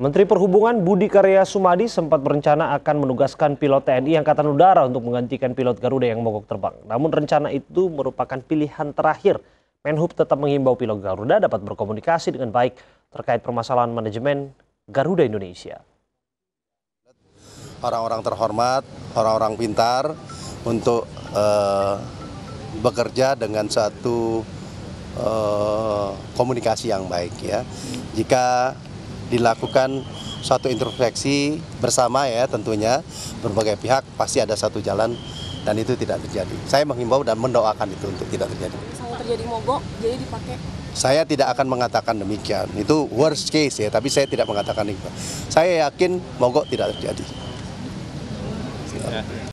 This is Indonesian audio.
Menteri Perhubungan Budi Karya Sumadi sempat berencana akan menugaskan pilot TNI Angkatan Udara untuk menggantikan pilot Garuda yang mogok terbang. Namun rencana itu merupakan pilihan terakhir. Menhub tetap menghimbau pilot Garuda dapat berkomunikasi dengan baik terkait permasalahan manajemen Garuda Indonesia. Orang-orang terhormat, orang-orang pintar untuk uh, bekerja dengan satu uh, komunikasi yang baik ya. Jika dilakukan suatu introspeksi bersama ya tentunya berbagai pihak pasti ada satu jalan dan itu tidak terjadi. Saya menghimbau dan mendoakan itu untuk tidak terjadi. Kalau terjadi mogok, jadi dipakai saya tidak akan mengatakan demikian. Itu worst case ya, tapi saya tidak mengatakan itu. Saya yakin mogok tidak terjadi. Ya.